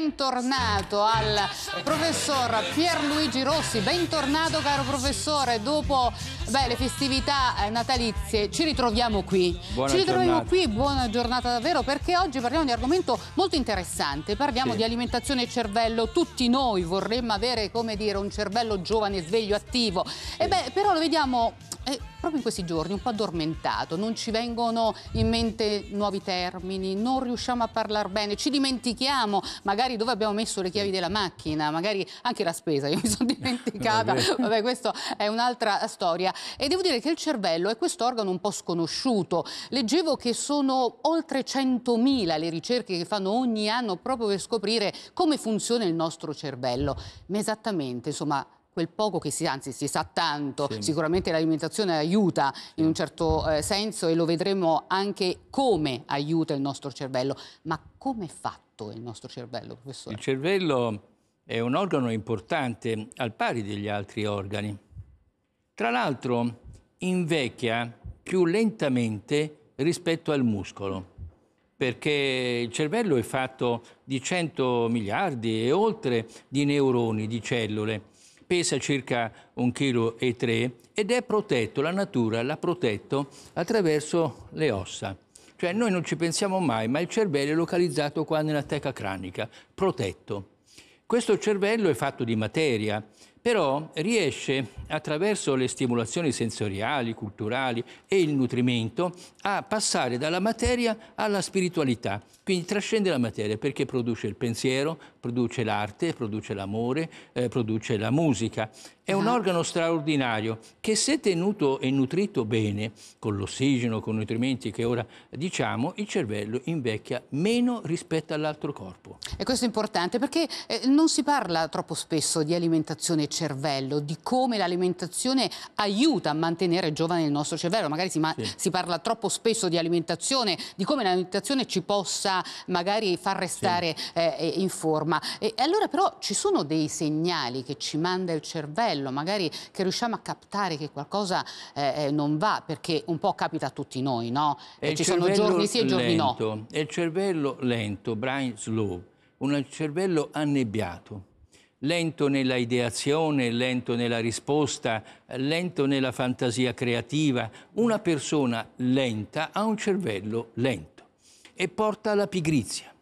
bentornato al professor Pierluigi Rossi. Bentornato caro professore, dopo Beh, le festività eh, natalizie ci ritroviamo qui. Buona ci ritroviamo giornata. qui, buona giornata davvero, perché oggi parliamo di argomento molto interessante. Parliamo sì. di alimentazione e cervello. Tutti noi vorremmo avere, come dire, un cervello giovane, sveglio, attivo. Sì. E beh, però lo vediamo eh, proprio in questi giorni un po' addormentato, non ci vengono in mente nuovi termini, non riusciamo a parlare bene, ci dimentichiamo magari dove abbiamo messo le chiavi della macchina, magari anche la spesa, io mi sono dimenticata, vabbè questa è un'altra storia e devo dire che il cervello è questo organo un po' sconosciuto. Leggevo che sono oltre 100.000 le ricerche che fanno ogni anno proprio per scoprire come funziona il nostro cervello. Ma esattamente, insomma, quel poco che si, anzi, si sa tanto, sì. sicuramente l'alimentazione aiuta in un certo eh, senso e lo vedremo anche come aiuta il nostro cervello. Ma come è fatto il nostro cervello, professore? Il cervello è un organo importante al pari degli altri organi. Tra l'altro invecchia più lentamente rispetto al muscolo perché il cervello è fatto di 100 miliardi e oltre di neuroni, di cellule, pesa circa 1,3 kg ed è protetto, la natura l'ha protetto attraverso le ossa. Cioè noi non ci pensiamo mai, ma il cervello è localizzato qua nella teca cranica, protetto. Questo cervello è fatto di materia però riesce attraverso le stimolazioni sensoriali, culturali e il nutrimento a passare dalla materia alla spiritualità, quindi trascende la materia perché produce il pensiero, produce l'arte, produce l'amore, eh, produce la musica. È un ah. organo straordinario che se tenuto e nutrito bene, con l'ossigeno, con i nutrimenti che ora diciamo, il cervello invecchia meno rispetto all'altro corpo. E questo è importante perché eh, non si parla troppo spesso di alimentazione cervello, di come l'alimentazione aiuta a mantenere giovane il nostro cervello. Magari si, ma sì. si, parla troppo spesso di alimentazione, di come l'alimentazione ci possa magari far restare sì. eh, eh in forma. E, allora però ci sono dei segnali che ci manda il cervello, magari che riusciamo a captare che qualcosa eh, eh non va, perché un po' capita a tutti noi, no? E eh, ci sono giorni sì e giorni lento. no. E il cervello lento, brain slow, un cervello annebbiato lento nella ideazione, lento nella risposta, lento nella fantasia creativa. Una persona lenta ha un cervello lento e porta alla pigrizia.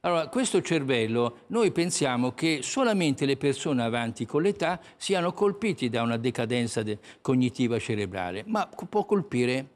Allora, questo cervello, noi pensiamo che solamente le persone avanti con l'età siano colpiti da una decadenza de cognitiva cerebrale, ma può colpire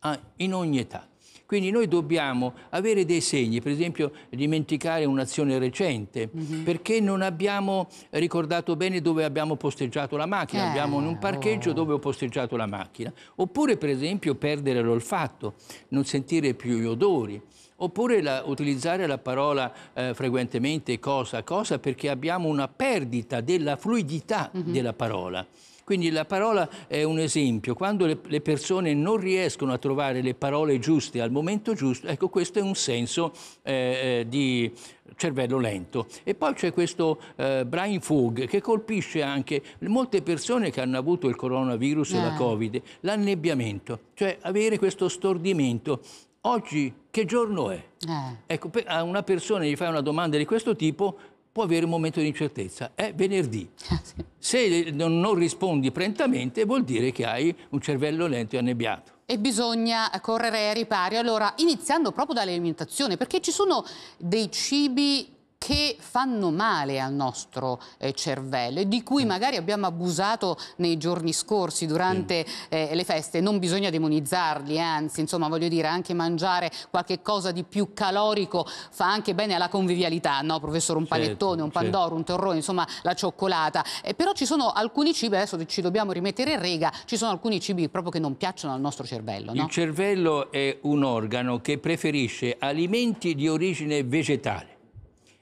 ah, in ogni età. Quindi noi dobbiamo avere dei segni, per esempio dimenticare un'azione recente, mm -hmm. perché non abbiamo ricordato bene dove abbiamo posteggiato la macchina, eh, abbiamo in un parcheggio oh. dove ho posteggiato la macchina. Oppure per esempio perdere l'olfatto, non sentire più gli odori. Oppure la, utilizzare la parola eh, frequentemente cosa, cosa, perché abbiamo una perdita della fluidità mm -hmm. della parola. Quindi la parola è un esempio. Quando le, persone non riescono a trovare le parole giuste al momento giusto, ecco questo è un senso eh, eh, di cervello lento. E poi c'è questo eh, brain fog che colpisce anche molte persone che hanno avuto il coronavirus e la eh. Covid, l'annebbiamento, cioè avere questo stordimento. Oggi che giorno è? Ah. Ecco, a una persona gli fai una domanda di questo tipo può avere un momento di incertezza, è venerdì. Ah, Se non rispondi prontamente vuol dire che hai un cervello lento e annebbiato e bisogna correre ai ripari. Allora, iniziando proprio dall'alimentazione, perché ci sono dei cibi che fanno male al nostro eh, cervello e di cui mm. magari abbiamo abusato nei giorni scorsi durante mm. eh, le feste. Non bisogna demonizzarli, eh, anzi, insomma, voglio dire, anche mangiare qualche cosa di più calorico fa anche bene alla convivialità, no, professore? Un certo, panettone, certo, un pandoro, certo. un torrone, insomma, la cioccolata. Eh, però ci sono alcuni cibi, adesso ci dobbiamo rimettere in rega, ci sono alcuni cibi proprio che non piacciono al nostro cervello, no? Il cervello è un organo che preferisce alimenti di origine vegetale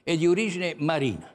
è di origine marina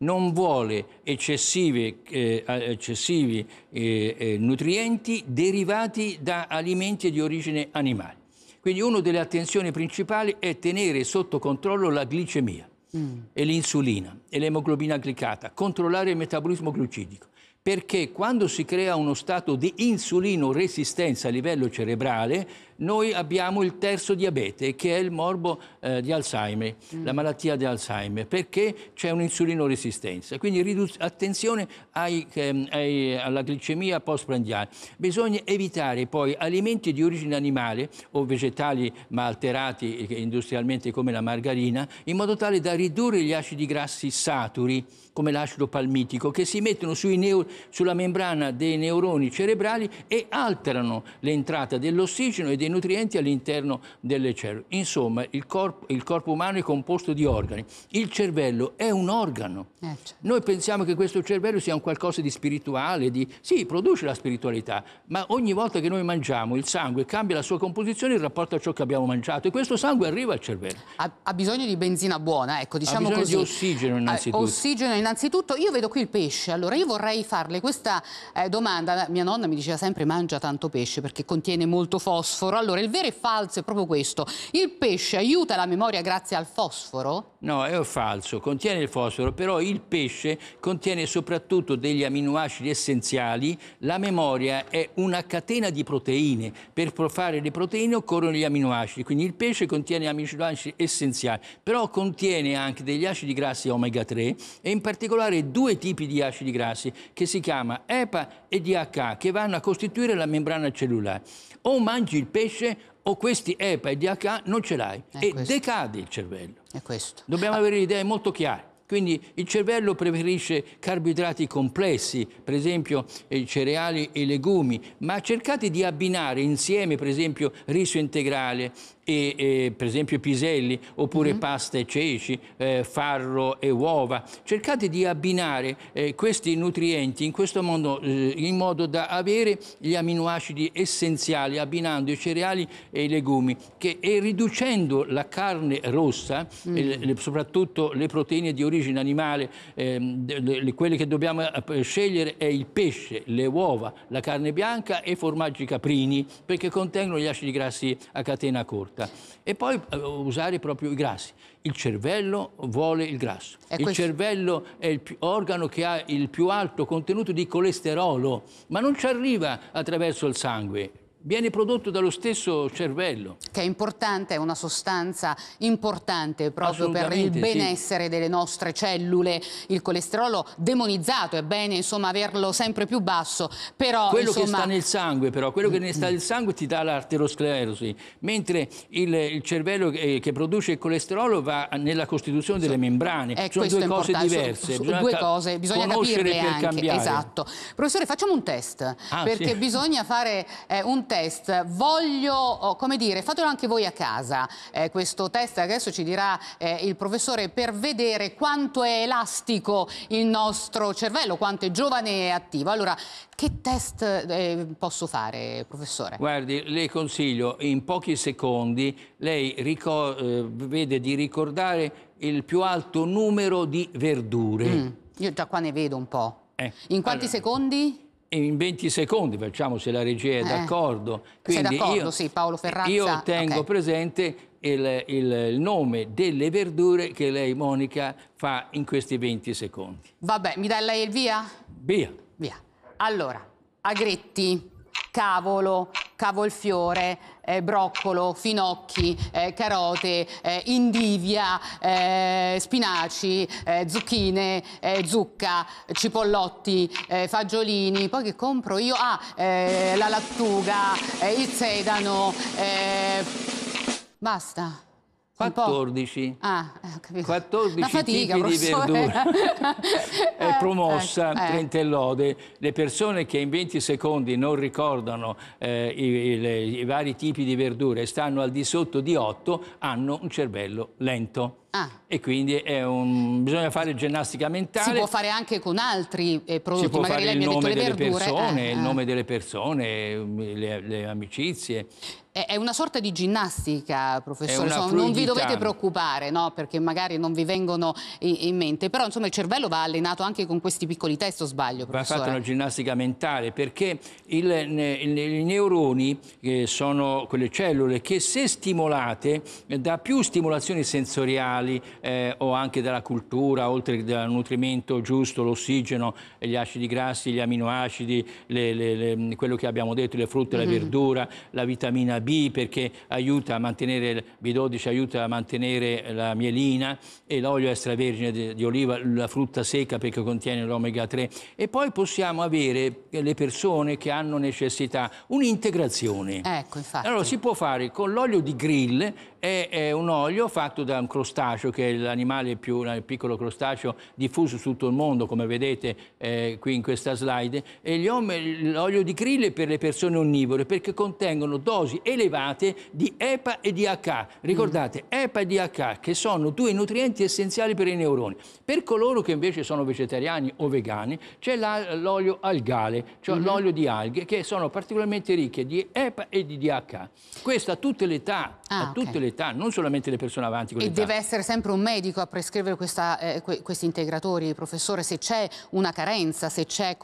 non vuole eh, eccessivi, eh, eccessivi eh, nutrienti derivati da alimenti di origine animale. Quindi una delle attenzioni principali è tenere sotto controllo la glicemia mm. e l'insulina e l'emoglobina glicata, controllare il metabolismo glucidico. Perché quando si crea uno stato di insulino resistenza a livello cerebrale, noi abbiamo il terzo diabete, che è il morbo eh, di Alzheimer, mm. la malattia di Alzheimer, perché c'è un'insulinoresistenza. Quindi attenzione ai, ehm, ai, alla glicemia postprandiale. Bisogna evitare poi alimenti di origine animale o vegetali ma alterati eh, industrialmente come la margarina, in modo tale da ridurre gli acidi grassi saturi, come l'acido palmitico, che si mettono sulla membrana dei neuroni cerebrali e alterano l'entrata dell'ossigeno e dei dei nutrienti all'interno delle cellule. Insomma, il corpo, il corpo, umano è composto di organi. Il cervello è un organo. Eh, certo. Noi pensiamo che questo cervello sia un qualcosa di spirituale, di... sì, produce la spiritualità, ma ogni volta che noi mangiamo il sangue cambia la sua composizione in rapporto a ciò che abbiamo mangiato e questo sangue arriva al cervello. Ha, ha bisogno di benzina buona, ecco, diciamo così. ha così. di ossigeno eh, innanzitutto. ossigeno innanzitutto. Io vedo qui il pesce, allora io vorrei farle questa eh, domanda. Mia nonna mi diceva sempre mangia tanto pesce perché contiene molto fosforo allora, il vero e falso è proprio questo. Il pesce aiuta la memoria grazie al fosforo? No, è falso, contiene il fosforo, però il pesce contiene soprattutto degli aminoacidi essenziali. La memoria è una catena di proteine. Per fare le proteine occorrono gli aminoacidi, quindi il pesce contiene aminoacidi essenziali, però contiene anche degli acidi grassi omega 3 e in particolare due tipi di acidi grassi che si chiama EPA e DHA che vanno a costituire la membrana cellulare o mangi il pesce o questi EPA e DHA non ce l'hai. e questo. decade il cervello. È questo. Dobbiamo ah. avere idee molto chiare. Quindi il cervello preferisce carboidrati complessi, per esempio eh, cereali e legumi, ma cercate di abbinare insieme, per esempio, riso integrale e, eh, per esempio piselli, oppure mm. pasta e ceci, eh, farro e uova. Cercate di abbinare eh, questi nutrienti in questo modo, eh, in modo da avere gli aminoacidi essenziali, abbinando i cereali e i legumi, che, e riducendo la carne rossa, mm. Eh, soprattutto le proteine di origine in animale, ehm, quelli che dobbiamo eh, scegliere è il pesce, le uova, la carne bianca e formaggi caprini perché contengono gli acidi grassi a catena corta. E poi eh, usare proprio i grassi. Il cervello vuole il grasso. È il questo... cervello è l'organo che ha il più alto contenuto di colesterolo, ma non ci arriva attraverso il sangue viene prodotto dallo stesso cervello. Che è importante, è una sostanza importante proprio per il benessere sì. delle nostre cellule. Il colesterolo demonizzato, è bene insomma, averlo sempre più basso, però... Quello insomma... che sta nel sangue però, quello che ne sta mm, mm. nel sangue ti dà l'arterosclerosi, mentre il, il cervello che, eh, che, produce il colesterolo va nella costituzione delle membrane. Eh, Sono due cose diverse. Sono, sono due cose, bisogna capirle anche. Cambiare. Esatto. Professore, facciamo un test, ah, perché sì. bisogna fare eh, un test, voglio, oh, come dire, fatelo anche voi a casa, eh, questo test adesso ci dirà eh, il professore per vedere quanto è elastico il nostro cervello, quanto è giovane e attivo. Allora, che test eh, posso fare, professore? Guardi, le consiglio, in pochi secondi lei eh, vede di ricordare il più alto numero di verdure. Mm, io già qua ne vedo un po'. Eh, in quanti allora... secondi? in 20 secondi, facciamo se la regia è eh, d'accordo. Quindi io, sì, Ferrazza, io, tengo okay. presente il, il, nome delle verdure che lei, Monica, fa in questi 20 secondi. Vabbè, mi dai lei il via? Via. Via. Allora, agretti cavolo, cavolfiore, eh, broccolo, finocchi, eh, carote, eh, indivia, eh, spinaci, eh, zucchine, eh, zucca, cipollotti, fagiolini, poi che compro io? Ah, la lattuga, il sedano, basta. 14. Ah, 14 eh, fatica, tipi professore. di verdura è eh, eh, promossa eh, eh, Trentellode. Le persone che in 20 secondi non ricordano eh, i, i, i vari tipi di verdure e stanno al di sotto di 8 hanno un cervello lento. Ah. E quindi un... bisogna fare ginnastica mentale. Si può fare anche con altri eh, prodotti, si può magari fare lei il mi ha detto le verdure. Persone, eh, il nome eh. delle persone, le, le amicizie. È una sorta di ginnastica, professore, insomma, non vi dovete preoccupare, no? perché magari non vi vengono in mente, però insomma, il cervello va allenato anche con questi piccoli test, o sbaglio, professore? Va fatta una ginnastica mentale, perché i neuroni eh, sono quelle cellule che se stimolate, da più stimolazioni sensoriali, minerali eh, o anche dalla cultura, oltre che dal nutrimento giusto, l'ossigeno, gli acidi grassi, gli aminoacidi, le, le, le, quello che abbiamo detto, le frutte, mm -hmm. la mm-hmm. verdura, la vitamina B perché aiuta a mantenere, il B12 aiuta a mantenere la mielina e l'olio extravergine di, di oliva, la frutta secca perché contiene l'omega 3 e poi possiamo avere le persone che hanno necessità un'integrazione. Ecco, infatti. Allora si può fare con l'olio di grill è, è, un olio fatto da un crostaceo, che è l'animale più il piccolo crostaceo diffuso su tutto il mondo, come vedete eh, qui in questa slide, e l'olio di è per le persone onnivore, perché contengono dosi elevate di EPA e DHA Ricordate, mm. EPA e DHA che sono due nutrienti essenziali per i neuroni. Per coloro che invece sono vegetariani o vegani, c'è l'olio algale, cioè mm -hmm. l'olio di alghe, che sono particolarmente ricche di EPA e di DHA Questo a tutte le età, ah, a tutte okay. le età, non solamente le persone avanti con l'età. E deve essere sempre un medico a prescrivere questa, eh, que questi integratori, professore, se c'è una carenza, se c'è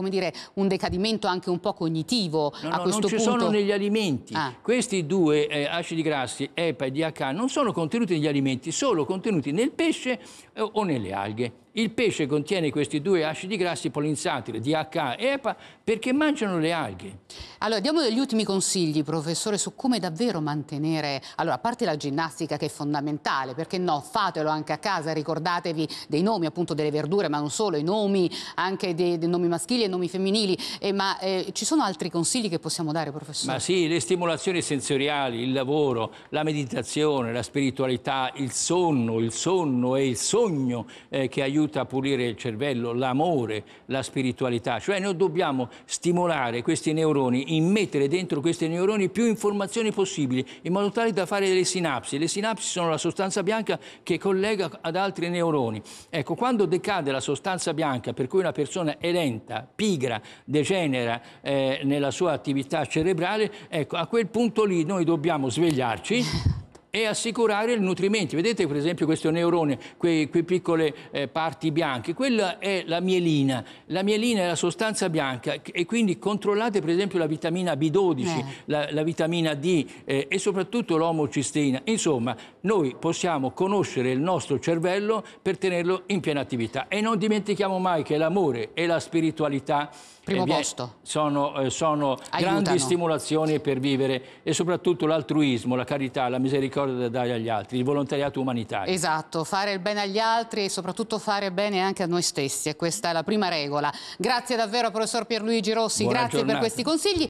un decadimento anche un po' cognitivo no, a no, questo punto. punto. Non ci sono negli alimenti. Ah. Questi due eh, acidi grassi, EPA e DHA, non sono contenuti negli alimenti, solo contenuti nel pesce eh, o nelle alghe. Il pesce contiene questi due acidi grassi polinsatili, DHA e EPA, perché mangiano le alghe. Allora, diamo degli ultimi consigli, professore, su come davvero mantenere... Allora, a parte la ginnastica che è fondamentale, perché no, fatelo anche a casa, ricordatevi dei nomi appunto delle verdure, ma non solo, i nomi anche dei, dei nomi maschili e nomi femminili. Eh, ma eh, ci sono altri consigli che possiamo dare, professore? Ma sì, le stimolazioni sensoriali, il lavoro, la meditazione, la spiritualità, il sonno, il sonno e il sonno sogno eh, che aiuta a pulire il cervello, l'amore, la spiritualità. Cioè noi dobbiamo stimolare questi neuroni, immettere dentro questi neuroni più informazioni possibili, in modo tale da fare delle sinapsi. Le sinapsi sono la sostanza bianca che collega ad altri neuroni. Ecco, quando decade la sostanza bianca, per cui una persona è lenta, pigra, degenera eh, nella sua attività cerebrale, ecco, a quel punto lì noi dobbiamo svegliarci e assicurare il nutrimento. Vedete per esempio questo neurone, quei, quei piccole eh, parti bianche, quella è la mielina. La mielina è la sostanza bianca e quindi controllate per esempio la vitamina B12, eh. la, la, vitamina D eh, e soprattutto l'omocisteina. Insomma, noi possiamo conoscere il nostro cervello per tenerlo in piena attività e non dimentichiamo mai che l'amore e la spiritualità eh, Primo posto. sono, eh, sono grandi stimolazioni per vivere e soprattutto l'altruismo, la carità, la misericordia tesoro da dare agli altri, il volontariato umanitario. Esatto, fare il bene agli altri e soprattutto fare bene anche a noi stessi, e questa è la prima regola. Grazie davvero professor Pierluigi Rossi, Buona grazie giornata. per questi consigli.